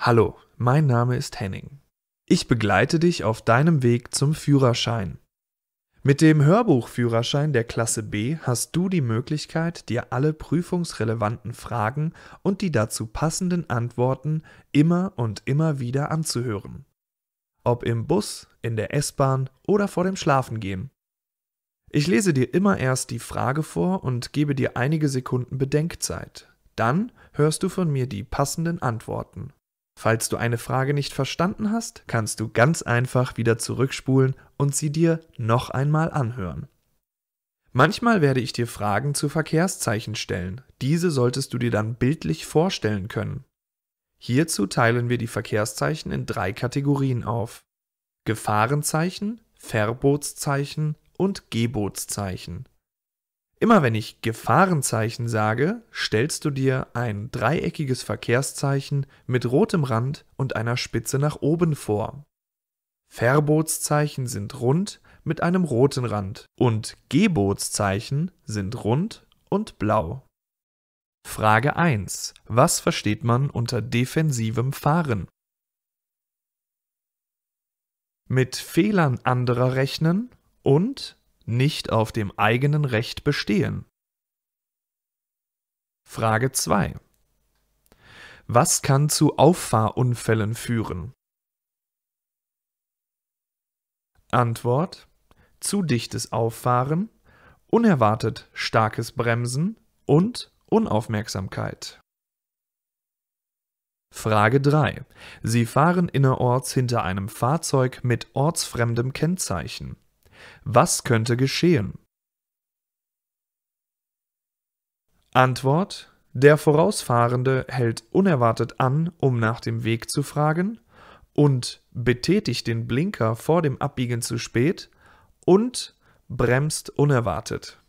Hallo, mein Name ist Henning. Ich begleite dich auf deinem Weg zum Führerschein. Mit dem Hörbuchführerschein der Klasse B hast du die Möglichkeit, dir alle prüfungsrelevanten Fragen und die dazu passenden Antworten immer und immer wieder anzuhören. Ob im Bus, in der S-Bahn oder vor dem Schlafengehen. Ich lese dir immer erst die Frage vor und gebe dir einige Sekunden Bedenkzeit. Dann hörst du von mir die passenden Antworten. Falls du eine Frage nicht verstanden hast, kannst du ganz einfach wieder zurückspulen und sie dir noch einmal anhören. Manchmal werde ich dir Fragen zu Verkehrszeichen stellen. Diese solltest du dir dann bildlich vorstellen können. Hierzu teilen wir die Verkehrszeichen in drei Kategorien auf. Gefahrenzeichen, Verbotszeichen und Gebotszeichen. Immer wenn ich Gefahrenzeichen sage, stellst du dir ein dreieckiges Verkehrszeichen mit rotem Rand und einer Spitze nach oben vor. Verbotszeichen sind rund mit einem roten Rand und Gebotszeichen sind rund und blau. Frage 1. Was versteht man unter defensivem Fahren? Mit Fehlern anderer rechnen und nicht auf dem eigenen Recht bestehen? Frage 2. Was kann zu Auffahrunfällen führen? Antwort. Zu dichtes Auffahren, unerwartet starkes Bremsen und Unaufmerksamkeit. Frage 3. Sie fahren innerorts hinter einem Fahrzeug mit ortsfremdem Kennzeichen. Was könnte geschehen? Antwort Der Vorausfahrende hält unerwartet an, um nach dem Weg zu fragen, und betätigt den Blinker vor dem Abbiegen zu spät und bremst unerwartet.